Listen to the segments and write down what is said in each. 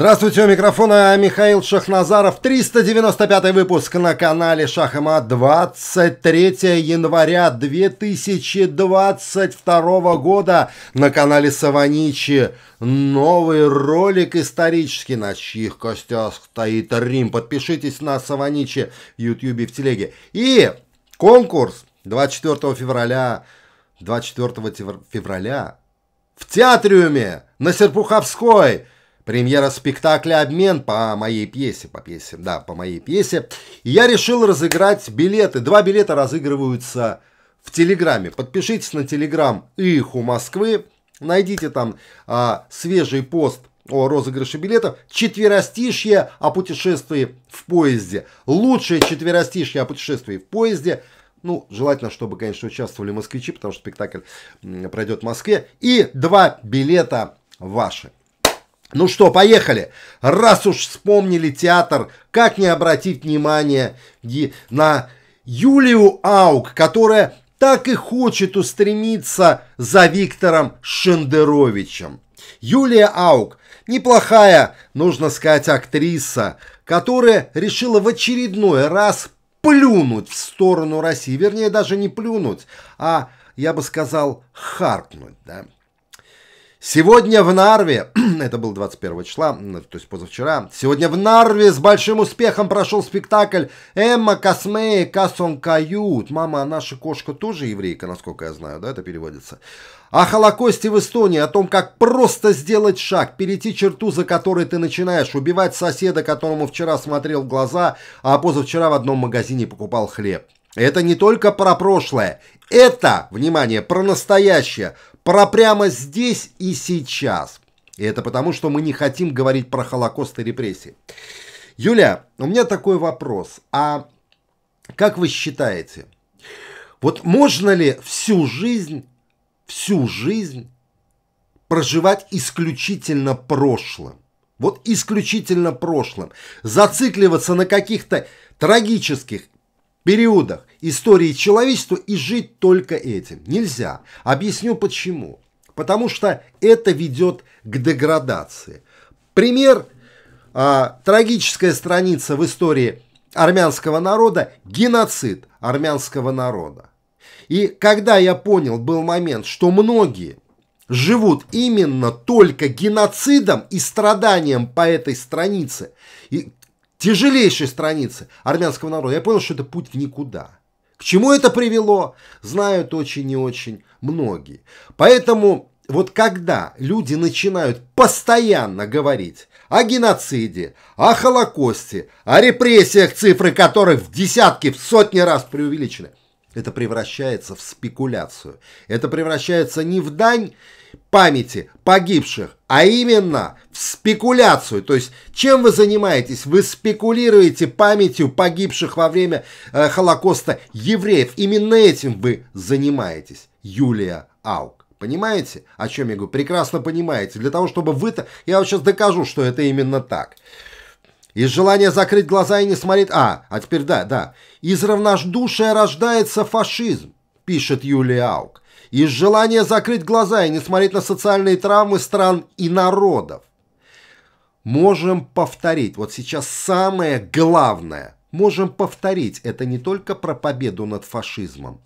Здравствуйте, у микрофона Михаил Шахназаров. 395 выпуск на канале Шахмат 23 января 2022 года на канале Саваничи. Новый ролик исторический, на чьих костях стоит Рим. Подпишитесь на Саваничи в Ютьюбе и в Телеге. И конкурс 24 февраля 24 февраля в Театриуме на Серпуховской Премьера спектакля «Обмен» по моей пьесе, по пьесе, да, по моей пьесе. И я решил разыграть билеты. Два билета разыгрываются в Телеграме. Подпишитесь на Телеграм "Иху Москвы». Найдите там а, свежий пост о розыгрыше билетов. Четверостишье о путешествии в поезде. Лучшее четверостишье о путешествии в поезде. Ну, желательно, чтобы, конечно, участвовали москвичи, потому что спектакль пройдет в Москве. И два билета ваши. Ну что, поехали. Раз уж вспомнили театр, как не обратить внимание на Юлию Аук, которая так и хочет устремиться за Виктором Шендеровичем. Юлия Аук – неплохая, нужно сказать, актриса, которая решила в очередной раз плюнуть в сторону России. Вернее, даже не плюнуть, а, я бы сказал, харкнуть. Да? Сегодня в Нарве, это был 21 числа, то есть позавчера, сегодня в Нарве с большим успехом прошел спектакль «Эмма Космея Кассон Кают». Мама, а наша кошка тоже еврейка, насколько я знаю, да, это переводится. О Холокосте в Эстонии, о том, как просто сделать шаг, перейти черту, за которой ты начинаешь, убивать соседа, которому вчера смотрел в глаза, а позавчера в одном магазине покупал хлеб. Это не только про прошлое, это, внимание, про настоящее – про прямо здесь и сейчас. И это потому, что мы не хотим говорить про Холокост и репрессии. Юля, у меня такой вопрос. А как вы считаете, вот можно ли всю жизнь, всю жизнь проживать исключительно прошлым? Вот исключительно прошлым. Зацикливаться на каких-то трагических периодах истории человечества и жить только этим. Нельзя. Объясню почему. Потому что это ведет к деградации. Пример а, трагическая страница в истории армянского народа – геноцид армянского народа. И когда я понял, был момент, что многие живут именно только геноцидом и страданием по этой странице, и тяжелейшей страницы армянского народа, я понял, что это путь в никуда. К чему это привело, знают очень и очень многие. Поэтому вот когда люди начинают постоянно говорить о геноциде, о Холокосте, о репрессиях, цифры которых в десятки, в сотни раз преувеличены, это превращается в спекуляцию. Это превращается не в дань памяти погибших, а именно в спекуляцию. То есть чем вы занимаетесь? Вы спекулируете памятью погибших во время э, Холокоста евреев. Именно этим вы занимаетесь, Юлия Аук. Понимаете, о чем я говорю? Прекрасно понимаете. Для того, чтобы вы-то... Я вам сейчас докажу, что это именно так. Из желания закрыть глаза и не смотреть... А, а теперь да, да. Из равнодушия рождается фашизм, пишет Юлия Аук. Из желания закрыть глаза и не смотреть на социальные травмы стран и народов. Можем повторить. Вот сейчас самое главное. Можем повторить. Это не только про победу над фашизмом.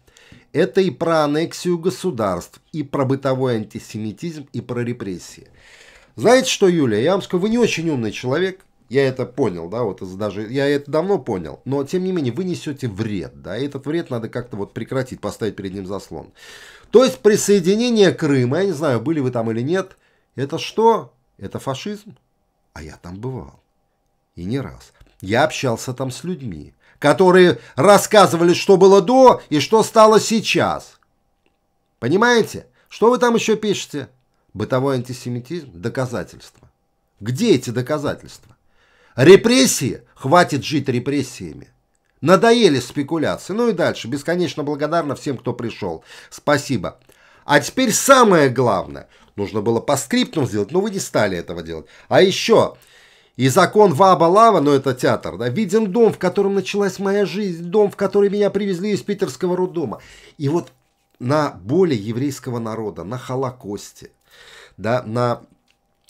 Это и про аннексию государств, и про бытовой антисемитизм, и про репрессии. Знаете что, Юлия, я вам скажу, вы не очень умный человек – я это понял, да, вот даже я это давно понял, но тем не менее вы несете вред, да, и этот вред надо как-то вот прекратить, поставить перед ним заслон. То есть присоединение Крыма, я не знаю, были вы там или нет, это что? Это фашизм? А я там бывал. И не раз. Я общался там с людьми, которые рассказывали, что было до и что стало сейчас. Понимаете? Что вы там еще пишете? Бытовой антисемитизм? Доказательства. Где эти доказательства? Репрессии? Хватит жить репрессиями. Надоели спекуляции. Ну и дальше. Бесконечно благодарна всем, кто пришел. Спасибо. А теперь самое главное. Нужно было по скриптам сделать, но вы не стали этого делать. А еще... И закон Ваба Лава, но ну, это театр, да, виден дом, в котором началась моя жизнь, дом, в который меня привезли из питерского роддома. И вот на боли еврейского народа, на Холокосте, да, на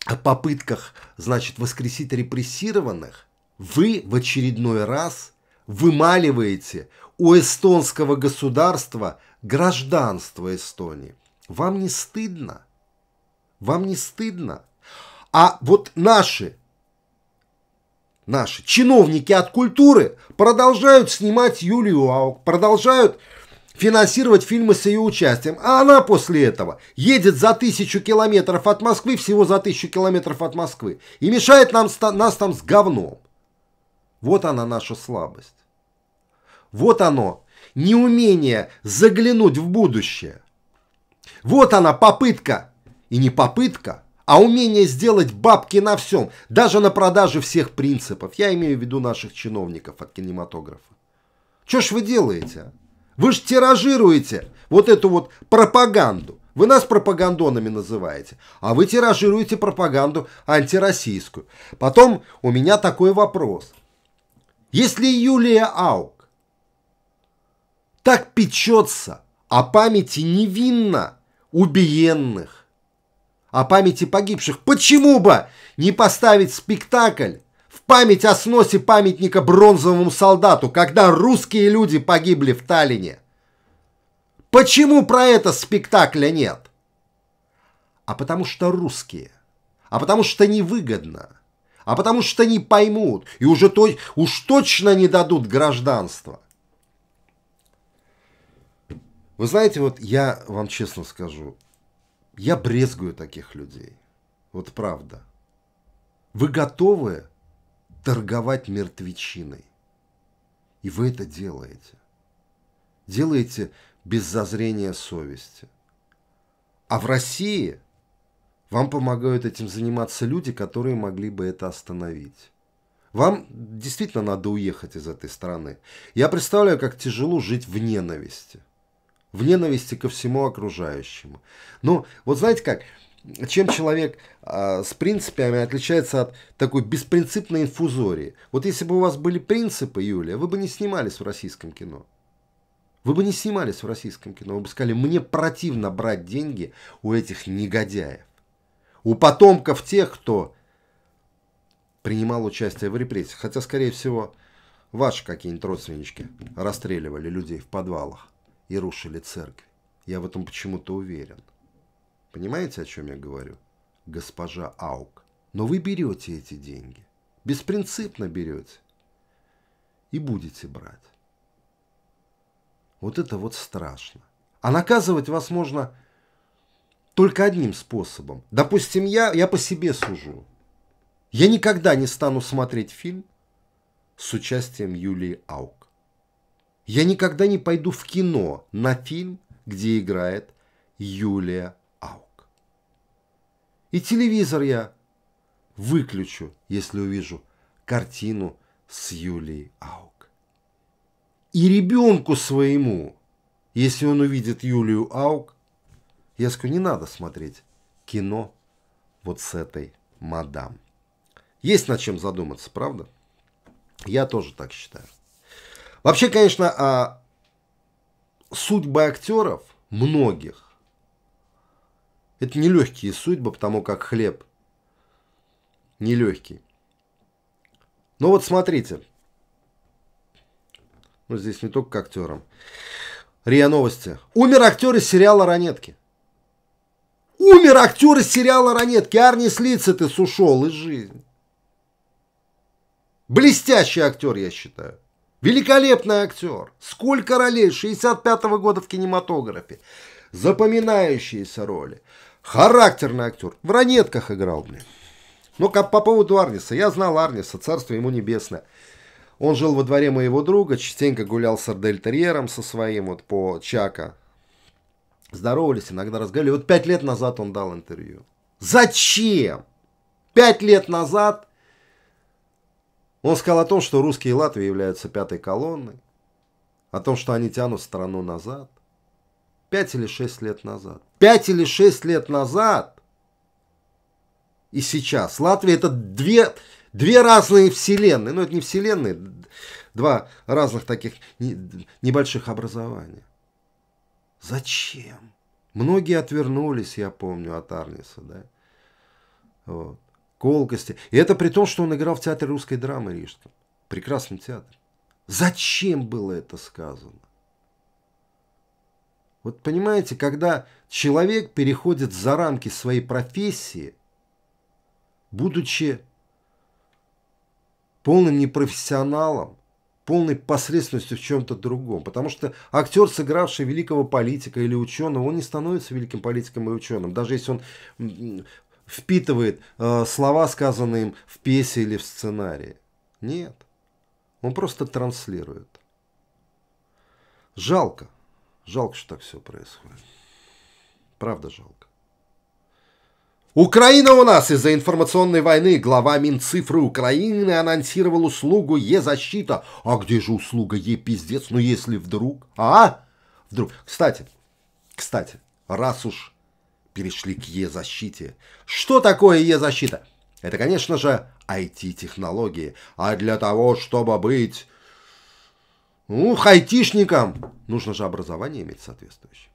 о попытках, значит, воскресить репрессированных, вы в очередной раз вымаливаете у эстонского государства гражданство Эстонии. Вам не стыдно? Вам не стыдно? А вот наши, наши чиновники от культуры продолжают снимать Юлию Аук, продолжают финансировать фильмы с ее участием. А она после этого едет за тысячу километров от Москвы, всего за тысячу километров от Москвы, и мешает нам, нас там с говном. Вот она наша слабость. Вот оно, неумение заглянуть в будущее. Вот она попытка, и не попытка, а умение сделать бабки на всем, даже на продаже всех принципов. Я имею в виду наших чиновников от кинематографа. Что ж вы делаете, а? Вы же тиражируете вот эту вот пропаганду. Вы нас пропагандонами называете, а вы тиражируете пропаганду антироссийскую. Потом у меня такой вопрос. Если Юлия Аук так печется о памяти невинно убиенных, о памяти погибших, почему бы не поставить спектакль память о сносе памятника бронзовому солдату, когда русские люди погибли в Таллине. Почему про это спектакля нет? А потому что русские. А потому что невыгодно. А потому что не поймут. И уже то, уж точно не дадут гражданство. Вы знаете, вот я вам честно скажу, я брезгую таких людей. Вот правда. Вы готовы торговать мертвечиной. И вы это делаете. Делаете без зазрения совести. А в России вам помогают этим заниматься люди, которые могли бы это остановить. Вам действительно надо уехать из этой страны. Я представляю, как тяжело жить в ненависти. В ненависти ко всему окружающему. Но вот знаете как, чем человек э, с принципами отличается от такой беспринципной инфузории. Вот если бы у вас были принципы, Юлия, вы бы не снимались в российском кино. Вы бы не снимались в российском кино. Вы бы сказали, мне противно брать деньги у этих негодяев. У потомков тех, кто принимал участие в репрессиях. Хотя, скорее всего, ваши какие-нибудь родственнички расстреливали людей в подвалах и рушили церкви. Я в этом почему-то уверен. Понимаете, о чем я говорю? Госпожа Аук. Но вы берете эти деньги. Беспринципно берете. И будете брать. Вот это вот страшно. А наказывать вас можно только одним способом. Допустим, я, я по себе сужу. Я никогда не стану смотреть фильм с участием Юлии Аук. Я никогда не пойду в кино на фильм, где играет Юлия и телевизор я выключу, если увижу картину с Юлией Аук. И ребенку своему, если он увидит Юлию Аук, я скажу, не надо смотреть кино вот с этой мадам. Есть над чем задуматься, правда? Я тоже так считаю. Вообще, конечно, а, судьбы актеров, многих, это нелегкие судьбы, потому как хлеб нелегкий. Ну вот смотрите. Ну здесь не только к актерам. РИА Новости. Умер актер из сериала «Ранетки». Умер актер из сериала «Ранетки». Арни Слицет ушел из жизни. Блестящий актер, я считаю. Великолепный актер. Сколько ролей 65 -го года в кинематографе запоминающиеся роли. Характерный актер. В ранетках играл, блин. Но ну, как по поводу Арниса. Я знал Арниса, царство ему небесное. Он жил во дворе моего друга, частенько гулял с Ардельтерьером со своим, вот по Чака. Здоровались, иногда разговаривали. Вот пять лет назад он дал интервью. Зачем? Пять лет назад он сказал о том, что русские и Латвии являются пятой колонной, о том, что они тянут страну назад. 5 или 6 лет назад. 5 или 6 лет назад и сейчас. Латвия это две, две разные вселенные. Ну, это не вселенные, два разных таких небольших образования. Зачем? Многие отвернулись, я помню, от Арниса, да? Вот. Колкости. И это при том, что он играл в театре русской драмы Рижском. Прекрасный театр. Зачем было это сказано? Вот понимаете, когда человек переходит за рамки своей профессии, будучи полным непрофессионалом, полной посредственностью в чем-то другом. Потому что актер, сыгравший великого политика или ученого, он не становится великим политиком и ученым, даже если он впитывает э, слова, сказанные им в пьесе или в сценарии. Нет. Он просто транслирует. Жалко. Жалко, что так все происходит. Правда жалко. Украина у нас из-за информационной войны. Глава Минцифры Украины анонсировал услугу Е-защита. А где же услуга Е-пиздец? Ну если вдруг... А? Вдруг. Кстати, кстати, раз уж перешли к Е-защите. Что такое Е-защита? Это, конечно же, IT-технологии. А для того, чтобы быть Ух, ну, айтишникам! Нужно же образование иметь соответствующее.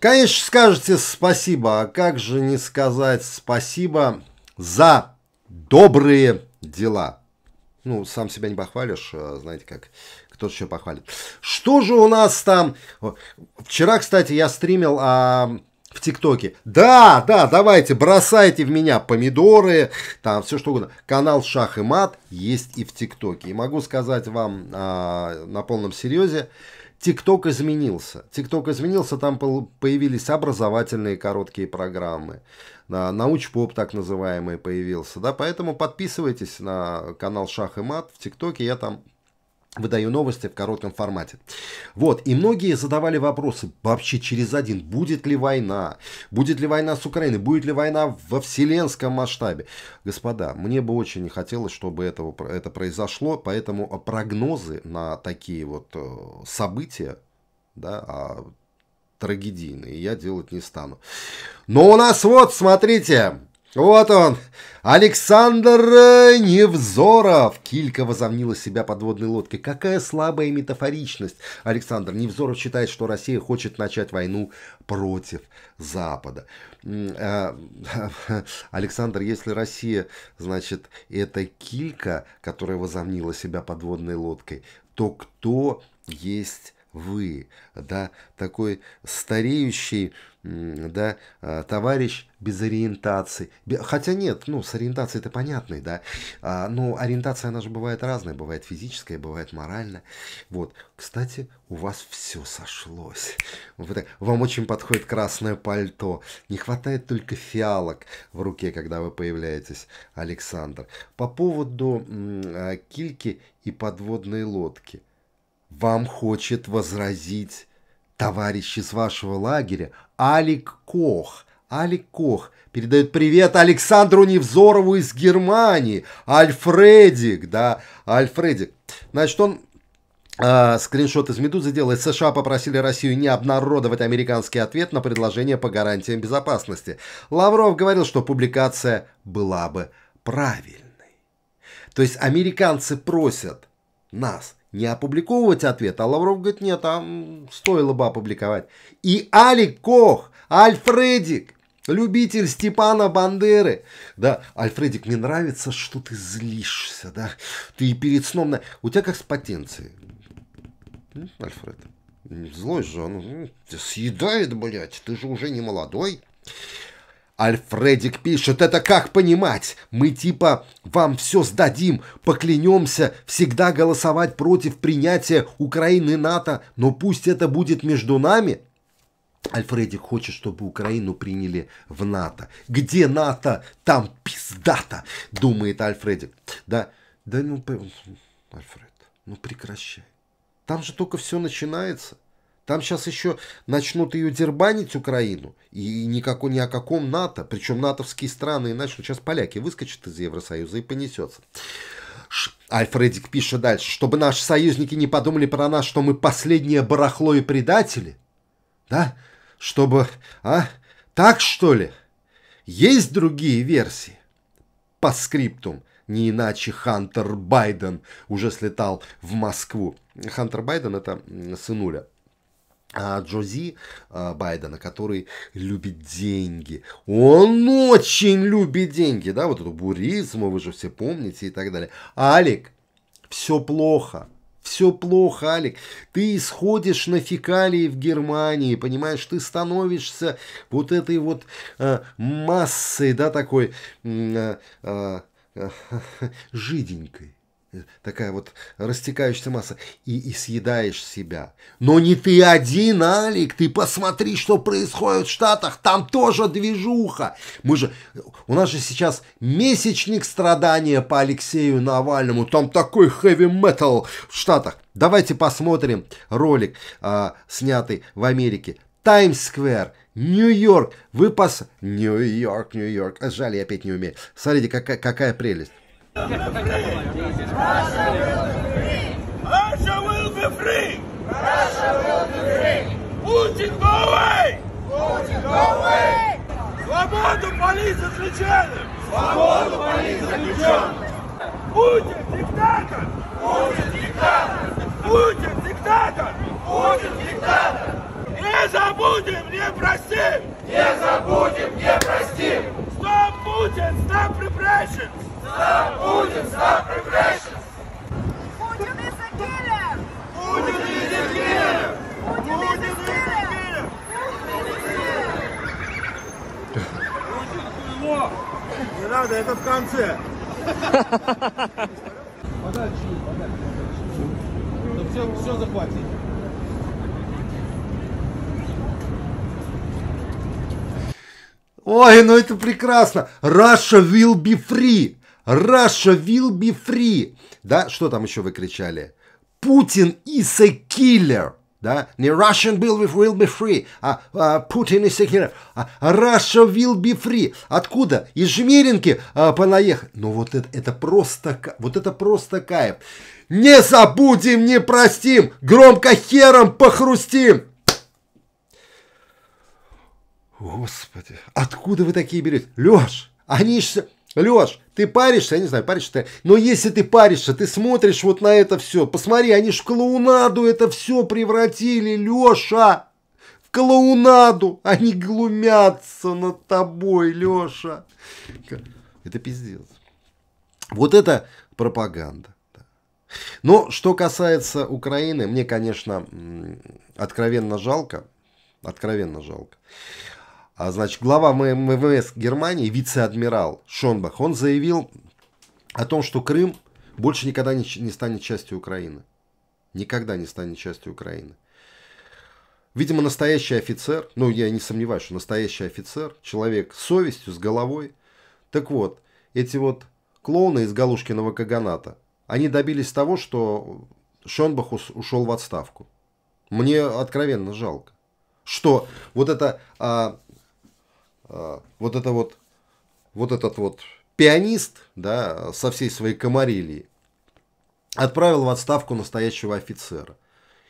Конечно, скажете спасибо, а как же не сказать спасибо за добрые дела? Ну, сам себя не похвалишь, а знаете, как кто-то еще похвалит. Что же у нас там? Вчера, кстати, я стримил а, в ТикТоке. Да, да, давайте, бросайте в меня помидоры, там все что угодно. Канал Шах и Мат есть и в ТикТоке. И могу сказать вам а, на полном серьезе, ТикТок изменился. ТикТок изменился, там появились образовательные короткие программы. Научпоп так называемый появился. Да? Поэтому подписывайтесь на канал Шах и Мат в ТикТоке. Я там Выдаю новости в коротком формате. Вот, и многие задавали вопросы вообще через один. Будет ли война? Будет ли война с Украиной? Будет ли война во вселенском масштабе? Господа, мне бы очень не хотелось, чтобы этого, это произошло, поэтому а, прогнозы на такие вот э, события, да, а, трагедийные, я делать не стану. Но у нас вот, смотрите, вот он, Александр Невзоров. Килька возомнила себя подводной лодкой. Какая слабая метафоричность. Александр Невзоров считает, что Россия хочет начать войну против Запада. А, Александр, если Россия, значит, это килька, которая возомнила себя подводной лодкой, то кто есть вы, да, такой стареющий, да, а, товарищ без ориентации. Хотя нет, ну, с ориентацией это понятно, да, а, но ориентация, она же бывает разная, бывает физическая, бывает моральная. Вот, кстати, у вас все сошлось. Вам очень подходит красное пальто, не хватает только фиалок в руке, когда вы появляетесь, Александр. По поводу а, кильки и подводной лодки – вам хочет возразить товарищ из вашего лагеря Алик Кох. Алик Кох передает привет Александру Невзорову из Германии. Альфредик, да, Альфредик. Значит, он э, скриншот из «Медузы» делает. США попросили Россию не обнародовать американский ответ на предложение по гарантиям безопасности. Лавров говорил, что публикация была бы правильной. То есть американцы просят нас – не опубликовывать ответ. А Лавров говорит, нет, а стоило бы опубликовать. И Алик Кох, Альфредик, любитель Степана Бандеры. Да, Альфредик, мне нравится, что ты злишься, да. Ты перед сном... На... У тебя как с потенцией. Ну, Альфред, злой же он ну, съедает, блядь, ты же уже не молодой. Альфредик пишет, это как понимать? Мы типа вам все сдадим, поклянемся всегда голосовать против принятия Украины НАТО, но пусть это будет между нами. Альфредик хочет, чтобы Украину приняли в НАТО. Где НАТО, там пиздата, думает Альфредик. Да, да ну, Альфред, ну прекращай. Там же только все начинается. Там сейчас еще начнут ее дербанить, Украину, и никакой ни о каком НАТО, причем натовские страны и начнут. Сейчас поляки выскочат из Евросоюза и понесется. Альфредик пишет дальше, чтобы наши союзники не подумали про нас, что мы последнее барахло и предатели. Да? Чтобы... А? Так, что ли? Есть другие версии? По скриптум. Не иначе Хантер Байден уже слетал в Москву. Хантер Байден это сынуля а Джози а, Байдена, который любит деньги. Он очень любит деньги, да, вот эту буризму, вы же все помните и так далее. Алик, все плохо. Все плохо, Алик. Ты исходишь на фекалии в Германии, понимаешь, ты становишься вот этой вот э, массой, да, такой э, э, э, жиденькой такая вот растекающаяся масса, и, и съедаешь себя. Но не ты один, Алик, ты посмотри, что происходит в Штатах, там тоже движуха. Мы же, у нас же сейчас месячник страдания по Алексею Навальному, там такой хэви-метал в Штатах. Давайте посмотрим ролик, а, снятый в Америке. Таймс-сквер, Нью-Йорк, вы Нью-Йорк, Нью-Йорк, жаль, я опять не умею. Смотрите, какая, какая прелесть. Russia will be free! Russia will be free! Putin, go away! Putin, go away! Свободу полиц заключенным! Свободу полиц заключенным! Путин, диктатор! Путин, диктатор! Путин, диктатор! Путин, диктатор! Не забудем, не простим! Не забудем, не простим! Стоп, Путин, стоп репрессиям! За Путин, за прогрессию! Путин is a killer! Путин is a killer! Путин is a killer! Путин хуйло! Не надо, это в конце! Подальше, подальше. Ну все, все захватить. Ой, ну это прекрасно. Russia will be free. Russia will be free. Да, что там еще вы кричали? Путин is a killer. Да, не Russian will be, will be free, а, а Путин is a killer. А, Russia а will be free. Откуда? Из Жмеринки а, понаехали. Ну вот это, это просто, вот это просто кайф. Не забудем, не простим, громко хером похрустим. Господи, откуда вы такие берете? Леш, они же... Леш, ты паришься, я не знаю, паришься ты, но если ты паришься, ты смотришь вот на это все, посмотри, они ж в клоунаду это все превратили, Леша, в клоунаду, они глумятся над тобой, Леша. Это пиздец. Вот это пропаганда. Но что касается Украины, мне, конечно, откровенно жалко, откровенно жалко. А, значит, глава МВС Германии, вице-адмирал Шонбах, он заявил о том, что Крым больше никогда не, не станет частью Украины. Никогда не станет частью Украины. Видимо, настоящий офицер, ну, я не сомневаюсь, что настоящий офицер, человек с совестью, с головой. Так вот, эти вот клоуны из Галушкиного Каганата, они добились того, что Шонбах ушел в отставку. Мне откровенно жалко, что вот это а, а, вот это вот, вот этот вот пианист, да, со всей своей комарилии, отправил в отставку настоящего офицера.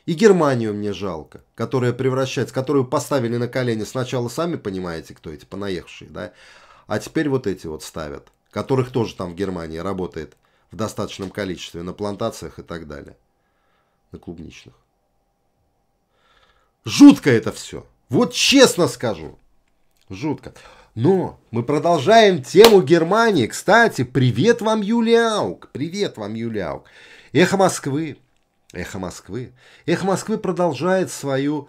И Германию мне жалко, которая превращается, которую поставили на колени сначала сами понимаете, кто эти понаехавшие, да, а теперь вот эти вот ставят, которых тоже там в Германии работает в достаточном количестве на плантациях и так далее, на клубничных. Жутко это все. Вот честно скажу. Жутко. Но мы продолжаем тему Германии. Кстати, привет вам, Юлия Аук. Привет вам, Юлия Аук. Эхо Москвы. Эхо Москвы. Эхо Москвы продолжает свою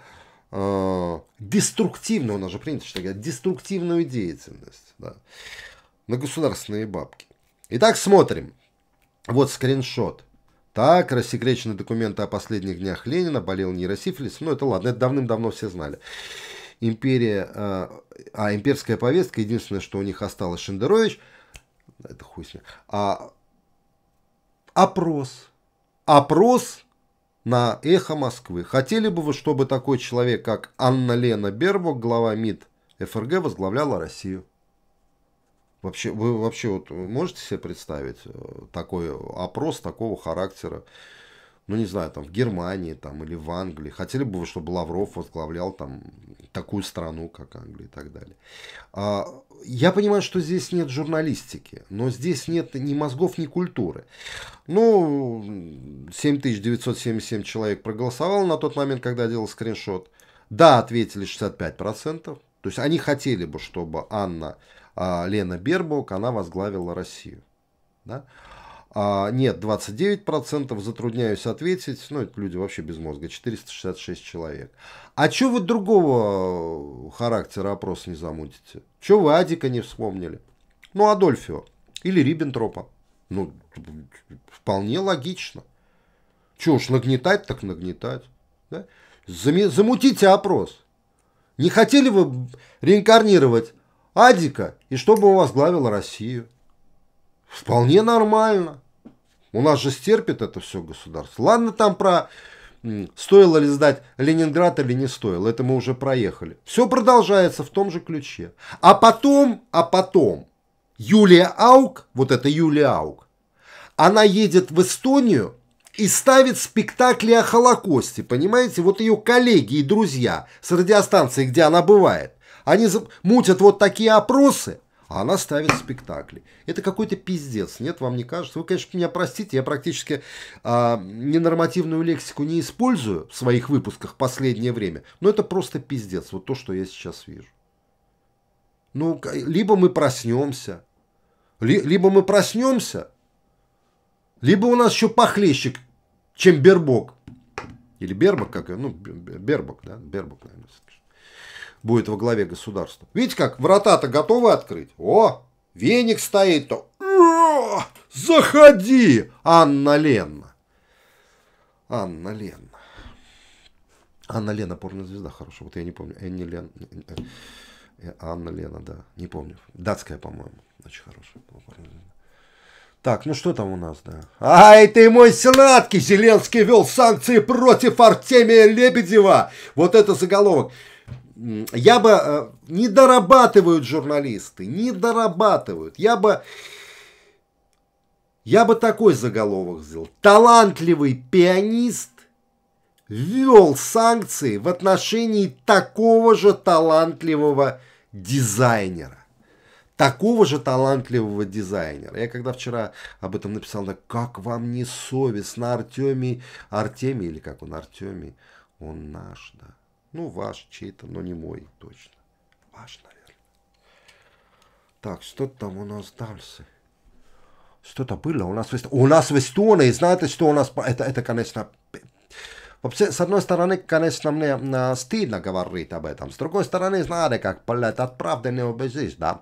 э, деструктивную, у нас же принято что говорят, деструктивную деятельность да, на государственные бабки. Итак, смотрим. Вот скриншот. Так, рассекречены документы о последних днях Ленина, болел нейросифилис. Ну, это ладно, это давным-давно все знали империя, а, а имперская повестка, единственное, что у них осталось Шендерович, это хуй с ним, а, опрос. Опрос на эхо Москвы. Хотели бы вы, чтобы такой человек, как Анна-Лена Бербок, глава МИД ФРГ, возглавляла Россию? Вообще, вы вообще вот можете себе представить э, такой опрос такого характера? ну не знаю, там в Германии там, или в Англии. Хотели бы вы, чтобы Лавров возглавлял там такую страну, как Англия и так далее. А, я понимаю, что здесь нет журналистики, но здесь нет ни мозгов, ни культуры. Ну, 7977 человек проголосовало на тот момент, когда делал скриншот. Да, ответили 65%. То есть они хотели бы, чтобы Анна а, Лена Бербок, она возглавила Россию. Да? А, нет, 29%, затрудняюсь ответить. Ну, это люди вообще без мозга, 466 человек. А что вы другого э, характера опрос не замутите? Че вы Адика не вспомнили? Ну, Адольфио или Риббентропа. Ну, вполне логично. Че уж нагнетать, так нагнетать. Да? Замутите опрос. Не хотели вы реинкарнировать Адика, и чтобы у вас главила Россию? Вполне нормально. У нас же стерпит это все государство. Ладно там про стоило ли сдать Ленинград или не стоило, это мы уже проехали. Все продолжается в том же ключе. А потом, а потом, Юлия Аук, вот это Юлия Аук, она едет в Эстонию и ставит спектакли о Холокосте, понимаете? Вот ее коллеги и друзья с радиостанции, где она бывает, они мутят вот такие опросы – а она ставит спектакли. Это какой-то пиздец, нет, вам не кажется? Вы, конечно, меня простите, я практически а, ненормативную лексику не использую в своих выпусках в последнее время, но это просто пиздец, вот то, что я сейчас вижу. Ну, либо мы проснемся, ли, либо мы проснемся, либо у нас еще похлещик, чем Бербок. Или Бербок, как, ну, Бербок, да, Бербок, наверное, будет во главе государства. Видите как, врата-то готовы открыть? О, веник стоит-то. Заходи, Анна Ленна. Анна Ленна. Анна Лена, порнозвезда хорошая. Вот я не помню. Энни Лен... Э, э, Анна Лена, да. Не помню. Датская, по-моему. Очень хорошая Так, ну что там у нас, да? Ай, ты мой сладкий! Зеленский вел санкции против Артемия Лебедева! Вот это заголовок я бы... Э, не дорабатывают журналисты, не дорабатывают. Я бы... Я бы такой заголовок сделал. Талантливый пианист ввел санкции в отношении такого же талантливого дизайнера. Такого же талантливого дизайнера. Я когда вчера об этом написал, да как вам не совестно, Артемий, Артемий или как он, Артемий, он наш, да. Ну, ваш чей-то, но не мой точно. Ваш, наверное. Так, что там у нас дальше? Что-то было у нас в Эстонии. У нас в Эстонии, знаете, что у нас... Это, это конечно, Вообще, с одной стороны, конечно, мне э, стыдно говорить об этом. С другой стороны, знаете, как, блядь, от правды не убежишь, да?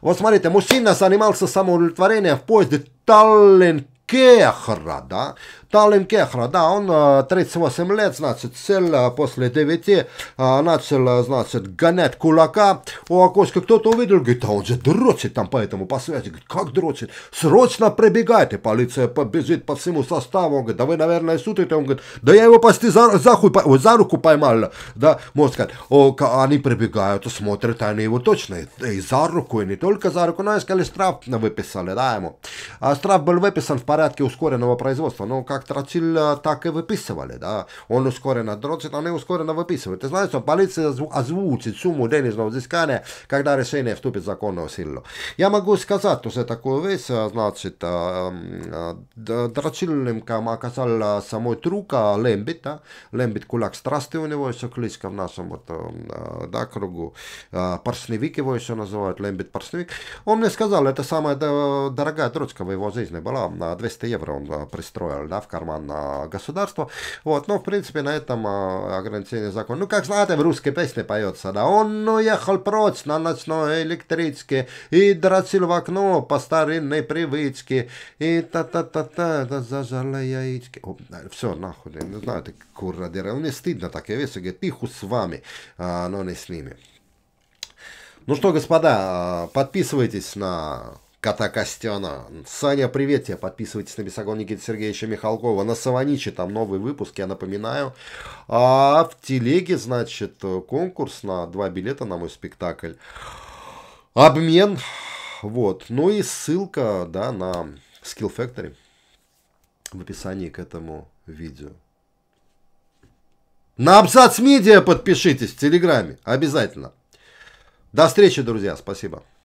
Вот смотрите, мужчина занимался самоудовлетворением в поезде Таллин Кехра, да? Таллин Кехра, да, он 38 э, лет, значит, цель э, после 9, э, начал, значит, гонять кулака у окошка. Кто-то увидел, говорит, а он же дрочит там по этому по связи. Говорит, как дрочит? Срочно пробегайте, Полиция побежит по всему составу. Он говорит, да вы, наверное, сутите. Он говорит, да я его почти за, за, хуй, за руку поймал. Да, можно сказать, о, они прибегают, смотрят, они его точно и, и за руку, и не только за руку, но искали штраф выписали, да, ему. А штраф был выписан в порядке ускоренного производства. Ну, как как так и выписывали, да. Он ускоренно дрочит, а не ускоренно выписывает. Ты знаешь, что полиция озвучит сумму денежного взыскания, когда решение вступит в законную силу. Я могу сказать уже такую вещь, значит, Дрочильником оказался мой трука Лембит, да. Лембит кулак страсти у него еще кличка в нашем вот, да, кругу. Парсневик его еще называют, Лембит Парсневик. Он мне сказал, это самая дорогая дрочка в его жизни была, на 200 евро он пристроил, да, в карман а, государства. Вот, но ну, в принципе на этом а, ограничение закон. Ну, как знаете, в русской песне поется, да, он уехал ну, прочь на ночной электричке и дрочил в окно по старинной привычке, и та-та-та-та, да зажала яички. О, все, нахуй, не знаю, ты курра деревня. Мне стыдно такие вещи, говорит, пиху с вами, а, но не с ними. Ну что, господа, а, подписывайтесь на Кота Костяна. Саня, привет тебе. Подписывайтесь на Бесогон Никита Сергеевича Михалкова. На Саваниче там новый выпуск, я напоминаю. А в телеге, значит, конкурс на два билета на мой спектакль. Обмен. Вот. Ну и ссылка, да, на Skill Factory в описании к этому видео. На абзац медиа подпишитесь в Телеграме. Обязательно. До встречи, друзья. Спасибо.